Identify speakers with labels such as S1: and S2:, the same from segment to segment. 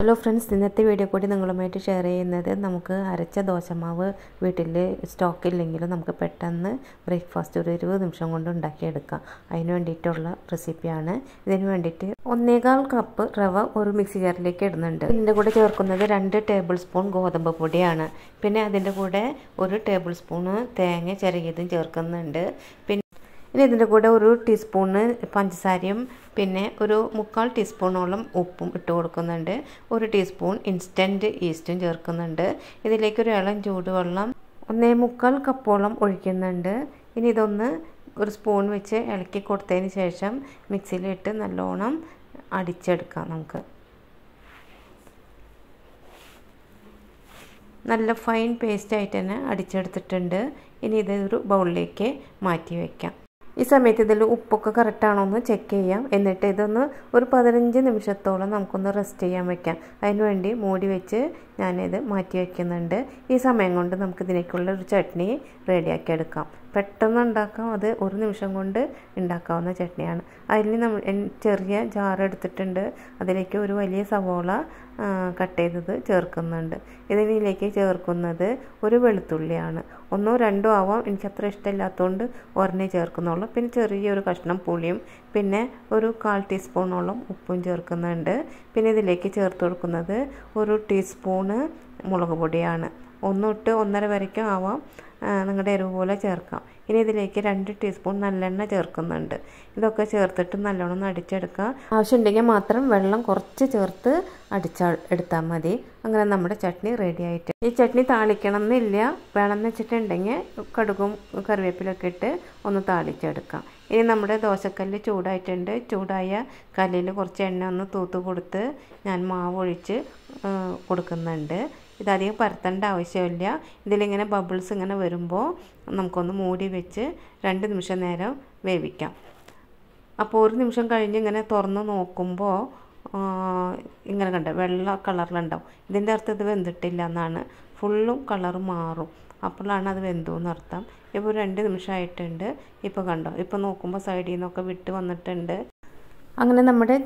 S1: hello friends ഇന്നത്തെ video കൂടി നിങ്ങളുമായിട്ട് ഷെയർ ചെയ്യുന്നത് നമുക്ക് അരച്ച ദോശമാവ് വീട്ടിൽ സ്റ്റോക്ക് ഇല്ലെങ്കിലും നമുക്ക് പെട്ടെന്ന് ബ്രേക്ക്ഫാസ്റ്റ് ഒരു ഇരുപത് നിമിഷം കൊണ്ട് ഉണ്ടാക്കിയെടുക്കാം അതിന് വേണ്ടിയിട്ടുള്ള റെസിപ്പിയാണ് ഇതിന് വേണ്ടിയിട്ട് ഒന്നേകാൽ കപ്പ് റവ ഒരു മിക്സി ജാറിലേക്ക് ഇടുന്നുണ്ട് ഇതിൻ്റെ കൂടെ ചേർക്കുന്നത് രണ്ട് ടേബിൾ സ്പൂൺ ഗോതമ്പ് പൊടിയാണ് പിന്നെ അതിൻ്റെ കൂടെ ഒരു ടേബിൾ സ്പൂണ് തേങ്ങ ചെറിയതും ചേർക്കുന്നുണ്ട് പിന്നെ ഇനി ഇതിൻ്റെ കൂടെ ഒരു ടീസ്പൂണ് പഞ്ചസാരയും പിന്നെ ഒരു മുക്കാൽ ടീസ്പൂണോളം ഉപ്പും ഇട്ട് കൊടുക്കുന്നുണ്ട് ഒരു ടീസ്പൂൺ ഇൻസ്റ്റൻറ്റ് ഈസ്റ്റും ചേർക്കുന്നുണ്ട് ഇതിലേക്കൊരു ഇളം ചൂടുവെള്ളം ഒന്നേ മുക്കാൽ കപ്പോളം ഒഴിക്കുന്നുണ്ട് ഇനി ഇതൊന്ന് ഒരു സ്പൂൺ വെച്ച് ഇളക്കി കൊടുത്തതിന് ശേഷം മിക്സിയിലിട്ട് നല്ലോണം അടിച്ചെടുക്കാം നമുക്ക് നല്ല ഫൈൻ പേസ്റ്റായിട്ട് തന്നെ അടിച്ചെടുത്തിട്ടുണ്ട് ഇനി ഇതൊരു ബൗളിലേക്ക് മാറ്റി വയ്ക്കാം ഈ സമയത്ത് ഇതിൽ ഉപ്പൊക്കെ കറക്റ്റാണോ എന്ന് ചെക്ക് ചെയ്യാം എന്നിട്ട് ഇതൊന്ന് ഒരു പതിനഞ്ച് നിമിഷത്തോളം നമുക്കൊന്ന് റെസ്റ്റ് ചെയ്യാൻ വെക്കാം അതിനുവേണ്ടി മൂടി വെച്ച് ഞാനിത് മാറ്റി വയ്ക്കുന്നുണ്ട് ഈ സമയം കൊണ്ട് നമുക്ക് ഒരു ചട്നി റെഡിയാക്കി എടുക്കാം പെട്ടെന്ന് ഉണ്ടാക്കാം അത് ഒരു നിമിഷം കൊണ്ട് ഉണ്ടാക്കാവുന്ന ചട്നിയാണ് അതിൽ നമ്മൾ ചെറിയ ജാറെടുത്തിട്ടുണ്ട് എടുത്തിട്ടുണ്ട് അതിലേക്ക് ഒരു വലിയ സവോള കട്ട് ചെയ്തത് ചേർക്കുന്നുണ്ട് ഇതിലേക്ക് ചേർക്കുന്നത് ഒരു വെളുത്തുള്ളിയാണ് ഒന്നോ രണ്ടോ ആവാം എനിക്കത്ര ഇഷ്ടമില്ലാത്തതുകൊണ്ട് ഒരെണ്ണേ ചേർക്കുന്നുള്ളൂ ചേർക്കുന്നുള്ളൂ പിന്നെ ചെറിയൊരു കഷ്ണം പുളിയും പിന്നെ ഒരു കാൽ ടീസ്പൂണോളം ഉപ്പും ചേർക്കുന്നുണ്ട് പിന്നെ ഇതിലേക്ക് ചേർത്ത് കൊടുക്കുന്നത് ഒരു ടീസ്പൂണ് മുളക് പൊടിയാണ് ഒന്നൊട്ട് ഒന്നര വരയ്ക്കും ആവാം നിങ്ങളുടെ എരിവ് പോലെ ചേർക്കാം ഇനി ഇതിലേക്ക് രണ്ട് ടീസ്പൂൺ നല്ലെണ്ണ ചേർക്കുന്നുണ്ട് ഇതൊക്കെ ചേർത്തിട്ട് നല്ലോണം അടിച്ചെടുക്കുക ആവശ്യമുണ്ടെങ്കിൽ മാത്രം വെള്ളം കുറച്ച് ചേർത്ത് അടിച്ചാൽ എടുത്താൽ മതി അങ്ങനെ നമ്മുടെ ചട്നി റെഡി ആയിട്ട് ഈ ചട്നി താളിക്കണം എന്നില്ല വേണമെന്ന് വെച്ചിട്ടുണ്ടെങ്കിൽ കടുകും കറിവേപ്പിലൊക്കെ ഇട്ട് ഒന്ന് താളിച്ചെടുക്കാം ഇനി നമ്മുടെ ദോശക്കല്ല് ചൂടായിട്ടുണ്ട് ചൂടായ കല്ലിൽ കുറച്ച് എണ്ണ ഒന്ന് തൂത്ത് കൊടുത്ത് ഞാൻ മാവ് ഒഴിച്ച് കൊടുക്കുന്നുണ്ട് ഇതധികം പരത്തേണ്ട ആവശ്യം ആവശ്യമില്ല ഇതിലിങ്ങനെ ബബിൾസ് ഇങ്ങനെ വരുമ്പോൾ നമുക്കൊന്ന് മൂടി വെച്ച് രണ്ട് നിമിഷം നേരം വേവിക്കാം അപ്പോൾ ഒരു നിമിഷം കഴിഞ്ഞ് ഇങ്ങനെ തുറന്ന് നോക്കുമ്പോൾ ഇങ്ങനെ കണ്ട വെള്ള കളറിലുണ്ടാവും ഇതിൻ്റെ അർത്ഥം ഇത് വെന്തിട്ടില്ല എന്നാണ് ഫുള്ളും കളർ മാറും അപ്പോഴാണ് അത് വെന്തു എന്നർത്ഥം ഇപ്പോൾ രണ്ട് നിമിഷമായിട്ടുണ്ട് ഇപ്പോൾ കണ്ടോ ഇപ്പോൾ നോക്കുമ്പോൾ സൈഡിൽ നിന്നൊക്കെ വിട്ട് വന്നിട്ടുണ്ട് അങ്ങനെ നമ്മുടെ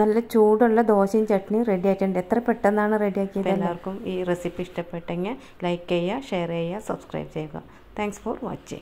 S1: നല്ല ചൂടുള്ള ദോശയും ചട്നിയും റെഡി ആയിട്ടുണ്ട് എത്ര പെട്ടെന്നാണ് റെഡിയാക്കിയത് എല്ലാവർക്കും ഈ റെസിപ്പി ഇഷ്ടപ്പെട്ടെങ്കിൽ ലൈക്ക് ചെയ്യുക ഷെയർ ചെയ്യുക സബ്സ്ക്രൈബ് ചെയ്യുക താങ്ക്സ് ഫോർ വാച്ചിങ്